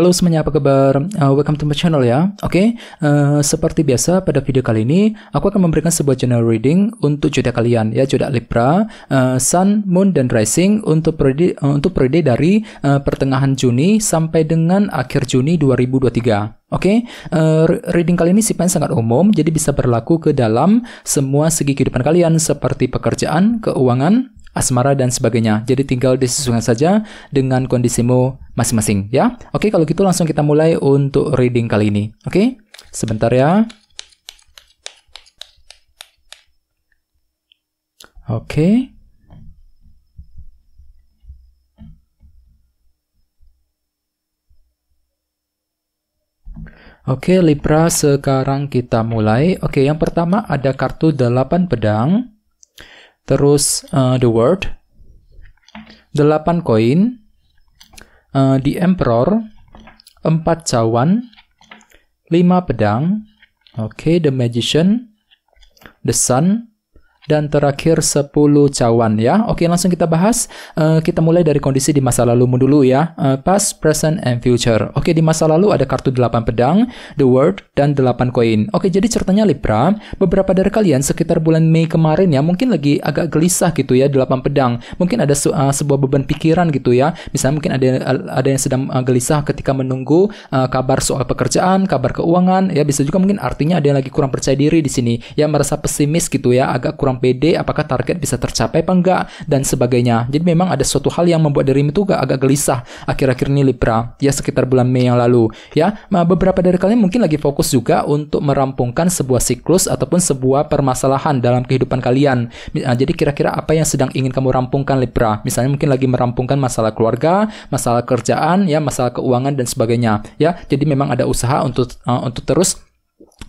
Halo semuanya, apa kabar? Uh, welcome to my channel ya. Oke, okay, uh, seperti biasa pada video kali ini, aku akan memberikan sebuah general reading untuk jodoh kalian ya, jodoh Libra, uh, Sun, Moon, dan Rising untuk periode uh, untuk periode dari uh, pertengahan Juni sampai dengan akhir Juni 2023. Oke, okay? uh, reading kali ini sifatnya sangat umum, jadi bisa berlaku ke dalam semua segi kehidupan kalian seperti pekerjaan, keuangan, asmara dan sebagainya. Jadi tinggal disesuaikan saja dengan kondisimu masing-masing ya. Oke, kalau gitu langsung kita mulai untuk reading kali ini. Oke? Sebentar ya. Oke. Oke, Libra, sekarang kita mulai. Oke, yang pertama ada kartu 8 pedang terus uh, The World, 8 koin, uh, The Emperor, empat cawan, lima pedang, oke, okay, The Magician, The Sun, dan terakhir 10 cawan ya. Oke, langsung kita bahas. Uh, kita mulai dari kondisi di masa lalumu dulu ya. Uh, past, present, and future. Oke, di masa lalu ada kartu 8 pedang, the world, dan 8 koin. Oke, jadi ceritanya Libra, beberapa dari kalian sekitar bulan Mei kemarin ya, mungkin lagi agak gelisah gitu ya, 8 pedang. Mungkin ada uh, sebuah beban pikiran gitu ya. Misalnya mungkin ada ada yang sedang uh, gelisah ketika menunggu uh, kabar soal pekerjaan, kabar keuangan, ya bisa juga mungkin artinya ada yang lagi kurang percaya diri di sini, ya merasa pesimis gitu ya, agak kurang pede apakah target bisa tercapai apa enggak dan sebagainya jadi memang ada suatu hal yang membuat dari itu agak gelisah akhir-akhir ini Libra ya sekitar bulan Mei yang lalu ya nah, beberapa dari kalian mungkin lagi fokus juga untuk merampungkan sebuah siklus ataupun sebuah permasalahan dalam kehidupan kalian nah, jadi kira-kira apa yang sedang ingin kamu rampungkan Libra misalnya mungkin lagi merampungkan masalah keluarga masalah kerjaan ya masalah keuangan dan sebagainya ya jadi memang ada usaha untuk uh, untuk terus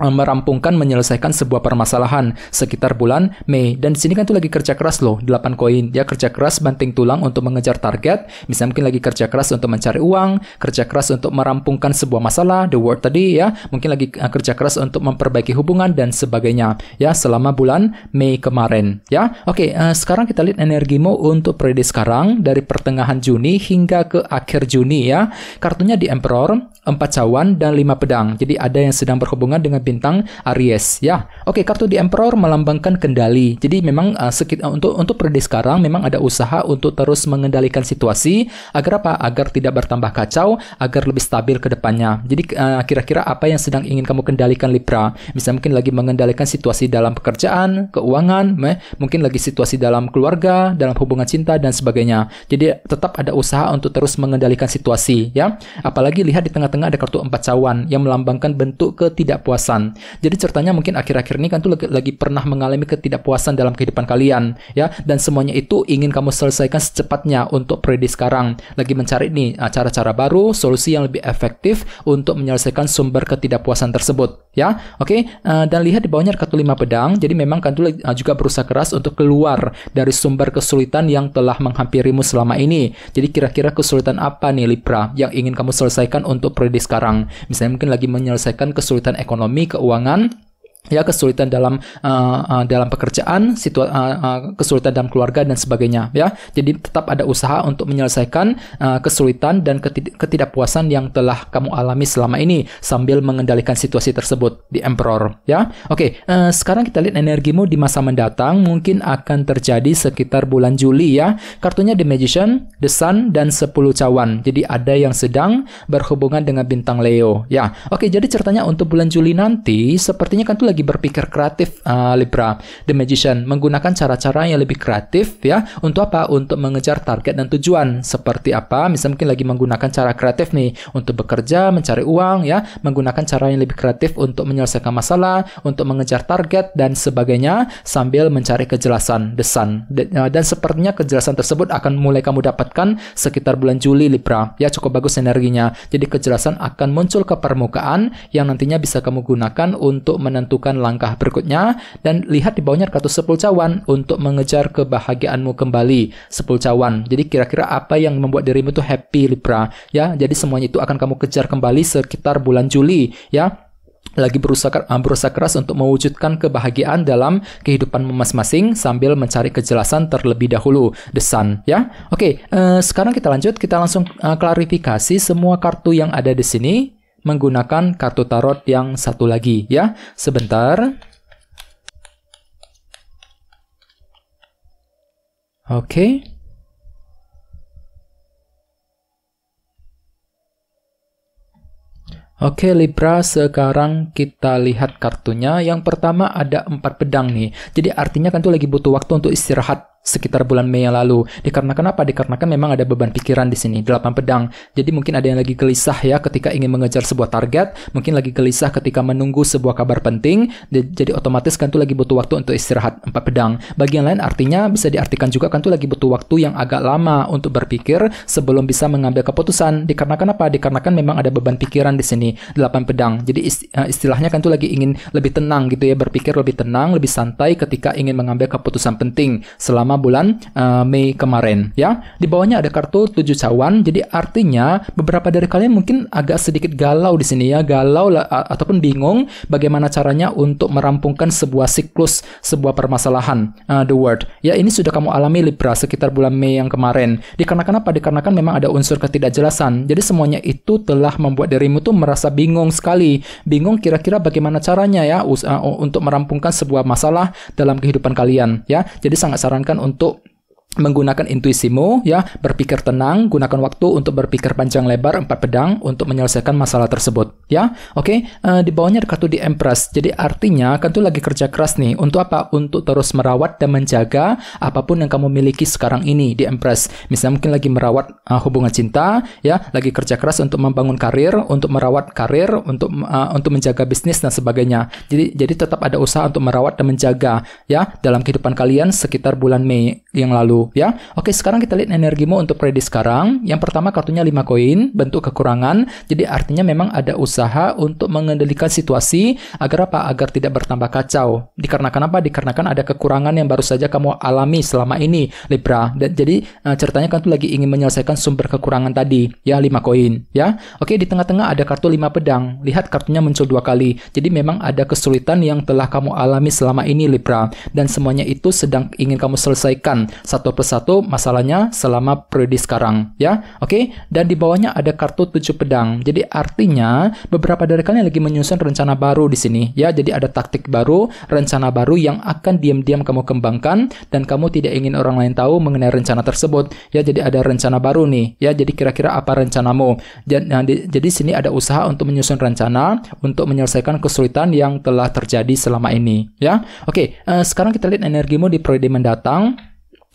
Eh, merampungkan menyelesaikan sebuah permasalahan sekitar bulan Mei dan di sini kan tuh lagi kerja keras loh 8 koin dia ya, kerja keras banting tulang untuk mengejar target misalnya mungkin lagi kerja keras untuk mencari uang kerja keras untuk merampungkan sebuah masalah the word tadi ya mungkin lagi eh, kerja keras untuk memperbaiki hubungan dan sebagainya ya selama bulan Mei kemarin ya oke uh, sekarang kita lihat energimu untuk periode sekarang dari pertengahan Juni hingga ke akhir Juni ya kartunya di Emperor empat cawan dan lima pedang jadi ada yang sedang berhubungan dengan bintang Aries ya. Oke, kartu di Emperor melambangkan kendali. Jadi memang uh, sekit, uh, untuk untuk periode sekarang memang ada usaha untuk terus mengendalikan situasi agar apa? Agar tidak bertambah kacau, agar lebih stabil ke depannya. Jadi kira eh, kira-kira apa yang sedang ingin kamu kendalikan Libra? Bisa mungkin lagi mengendalikan situasi dalam pekerjaan, keuangan, meh, mungkin lagi situasi dalam keluarga, dalam hubungan cinta dan sebagainya. Jadi tetap ada usaha untuk terus mengendalikan situasi ya. Apalagi lihat di tengah-tengah ada kartu empat cawan yang melambangkan bentuk ketidakpuasan kepuasan. Jadi ceritanya mungkin akhir-akhir ini kan tuh lagi, lagi pernah mengalami ketidakpuasan dalam kehidupan kalian, ya. Dan semuanya itu ingin kamu selesaikan secepatnya untuk periode sekarang. Lagi mencari nih ah, cara-cara baru, solusi yang lebih efektif untuk menyelesaikan sumber ketidakpuasan tersebut, ya. Oke, okay? uh, dan lihat di bawahnya kartu lima pedang. Jadi memang kan tuh ah, juga berusaha keras untuk keluar dari sumber kesulitan yang telah menghampirimu selama ini. Jadi kira-kira kesulitan apa nih Libra yang ingin kamu selesaikan untuk periode sekarang? Misalnya mungkin lagi menyelesaikan kesulitan ekonomi, keuangan ya kesulitan dalam uh, uh, dalam pekerjaan, situa uh, uh, kesulitan dalam keluarga dan sebagainya ya. Jadi tetap ada usaha untuk menyelesaikan uh, kesulitan dan ketid ketidakpuasan yang telah kamu alami selama ini sambil mengendalikan situasi tersebut di emperor ya. Oke, okay, uh, sekarang kita lihat energimu di masa mendatang mungkin akan terjadi sekitar bulan Juli ya. Kartunya The Magician, The Sun dan 10 cawan. Jadi ada yang sedang berhubungan dengan bintang Leo ya. Oke, okay, jadi ceritanya untuk bulan Juli nanti sepertinya kan tuh lagi berpikir kreatif uh, Libra the magician menggunakan cara-cara yang lebih kreatif ya untuk apa untuk mengejar target dan tujuan seperti apa Misalnya mungkin lagi menggunakan cara kreatif nih untuk bekerja mencari uang ya menggunakan cara yang lebih kreatif untuk menyelesaikan masalah untuk mengejar target dan sebagainya sambil mencari kejelasan desan eh, dan sepertinya kejelasan tersebut akan mulai kamu dapatkan sekitar bulan Juli Libra ya cukup bagus energinya jadi kejelasan akan muncul ke permukaan yang nantinya bisa kamu gunakan untuk menentukan lakukan langkah berikutnya dan lihat di bawahnya kartu 10 cawan untuk mengejar kebahagiaanmu kembali 10 cawan jadi kira-kira apa yang membuat dirimu itu happy Libra ya jadi semuanya itu akan kamu kejar kembali sekitar bulan Juli ya lagi berusaha, ah, berusaha keras untuk mewujudkan kebahagiaan dalam kehidupan masing-masing sambil mencari kejelasan terlebih dahulu. The Sun, ya. Oke, okay, uh, eh, sekarang kita lanjut. Kita langsung uh, klarifikasi semua kartu yang ada di sini menggunakan kartu tarot yang satu lagi ya. Sebentar. Oke. Okay. Oke Libra, sekarang kita lihat kartunya. Yang pertama ada empat pedang nih. Jadi artinya kan tuh lagi butuh waktu untuk istirahat sekitar bulan Mei yang lalu. Dikarenakan apa? Dikarenakan memang ada beban pikiran di sini, delapan pedang. Jadi mungkin ada yang lagi gelisah ya ketika ingin mengejar sebuah target, mungkin lagi gelisah ketika menunggu sebuah kabar penting, jadi otomatis kan tuh lagi butuh waktu untuk istirahat, empat pedang. Bagian lain artinya bisa diartikan juga kan tuh lagi butuh waktu yang agak lama untuk berpikir sebelum bisa mengambil keputusan. Dikarenakan apa? Dikarenakan memang ada beban pikiran di sini, delapan pedang. Jadi eh, istilahnya kan tuh lagi ingin lebih tenang gitu ya, berpikir lebih tenang, lebih santai ketika ingin mengambil keputusan penting selama selama bulan uh, Mei kemarin ya. Di bawahnya ada kartu 7 cawan. Jadi artinya beberapa dari kalian mungkin agak sedikit galau di sini ya, galau lah ataupun bingung bagaimana caranya untuk merampungkan sebuah siklus sebuah permasalahan uh, the word. Ya ini sudah kamu alami Libra sekitar bulan Mei yang kemarin. Dikarenakan apa? Dikarenakan memang ada unsur ketidakjelasan. Jadi semuanya itu telah membuat dirimu tuh merasa bingung sekali. Bingung kira-kira bagaimana caranya ya uh, untuk merampungkan sebuah masalah dalam kehidupan kalian ya. Jadi sangat sarankan untuk menggunakan intuisimu ya berpikir tenang gunakan waktu untuk berpikir panjang lebar empat pedang untuk menyelesaikan masalah tersebut ya oke okay? uh, eh, di bawahnya ada kartu di Empress jadi artinya kartu lagi kerja keras nih untuk apa untuk terus merawat dan menjaga apapun yang kamu miliki sekarang ini di Empress misalnya mungkin lagi merawat uh, hubungan cinta ya lagi kerja keras untuk membangun karir untuk merawat karir untuk uh, untuk menjaga bisnis dan sebagainya jadi jadi tetap ada usaha untuk merawat dan menjaga ya dalam kehidupan kalian sekitar bulan Mei yang lalu ya. Oke, sekarang kita lihat energimu untuk prediksi sekarang. Yang pertama kartunya 5 koin, bentuk kekurangan. Jadi artinya memang ada usaha untuk mengendalikan situasi agar apa? Agar tidak bertambah kacau. Dikarenakan apa? Dikarenakan ada kekurangan yang baru saja kamu alami selama ini, Libra. Dan jadi nah, ceritanya kan tuh lagi ingin menyelesaikan sumber kekurangan tadi, ya 5 koin, ya. Oke, di tengah-tengah ada kartu 5 pedang. Lihat kartunya muncul dua kali. Jadi memang ada kesulitan yang telah kamu alami selama ini, Libra. Dan semuanya itu sedang ingin kamu selesaikan satu satu persatu masalahnya selama periode sekarang ya. Oke, dan di bawahnya ada kartu tujuh pedang. Jadi artinya beberapa dari kalian lagi menyusun rencana baru di sini ya. Jadi ada taktik baru, rencana baru yang akan diam-diam kamu kembangkan dan kamu tidak ingin orang lain tahu mengenai rencana tersebut. Ya, jadi ada rencana baru nih ya. Jadi kira-kira apa rencanamu? Jadi, nah, jadi sini ada usaha untuk menyusun rencana untuk menyelesaikan kesulitan yang telah terjadi selama ini ya. Oke, uh, sekarang kita lihat energimu di periode mendatang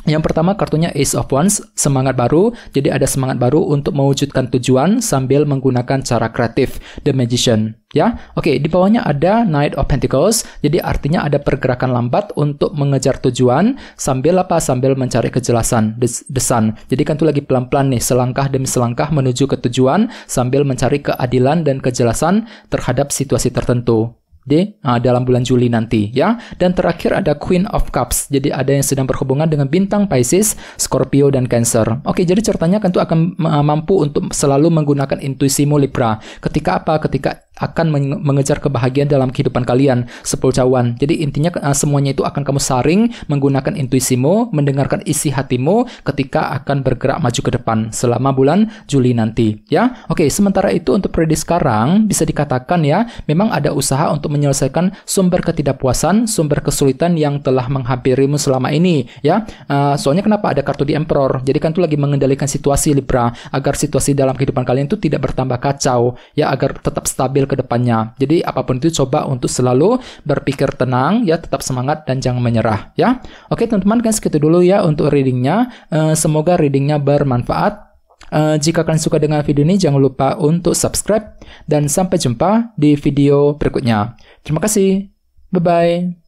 yang pertama kartunya Ace of Wands, semangat baru. Jadi ada semangat baru untuk mewujudkan tujuan sambil menggunakan cara kreatif, The Magician. Ya, oke. di bawahnya ada Knight of Pentacles. Jadi artinya ada pergerakan lambat untuk mengejar tujuan sambil apa? Sambil mencari kejelasan, the, Sun. Jadi kan tuh lagi pelan-pelan nih, selangkah demi selangkah menuju ke tujuan sambil mencari keadilan dan kejelasan terhadap situasi tertentu di uh, ah, dalam bulan Juli nanti ya. Dan terakhir ada Queen of Cups. Jadi ada yang sedang berhubungan dengan bintang Pisces, Scorpio dan Cancer. Oke, jadi ceritanya tentu akan ah, mampu untuk selalu menggunakan intuisimu Libra. Ketika apa? Ketika akan mengejar kebahagiaan dalam kehidupan kalian 10 cawan. Jadi intinya eh, semuanya itu akan kamu saring menggunakan intuisimu, mendengarkan isi hatimu ketika akan bergerak maju ke depan selama bulan Juli nanti ya. Oke, sementara itu untuk prediksi sekarang bisa dikatakan ya memang ada usaha untuk menyelesaikan sumber ketidakpuasan, sumber kesulitan yang telah menghampirimu selama ini ya. Eh, soalnya kenapa ada kartu di Emperor? Jadi kan itu lagi mengendalikan situasi Libra agar situasi dalam kehidupan kalian itu tidak bertambah kacau ya agar tetap stabil ke depannya. Jadi apapun itu coba untuk selalu berpikir tenang ya, tetap semangat dan jangan menyerah ya. Oke teman-teman kan segitu dulu ya untuk readingnya. Eh, semoga readingnya bermanfaat. Eh, jika kalian suka dengan video ini, jangan lupa untuk subscribe, dan sampai jumpa di video berikutnya. Terima kasih, bye bye.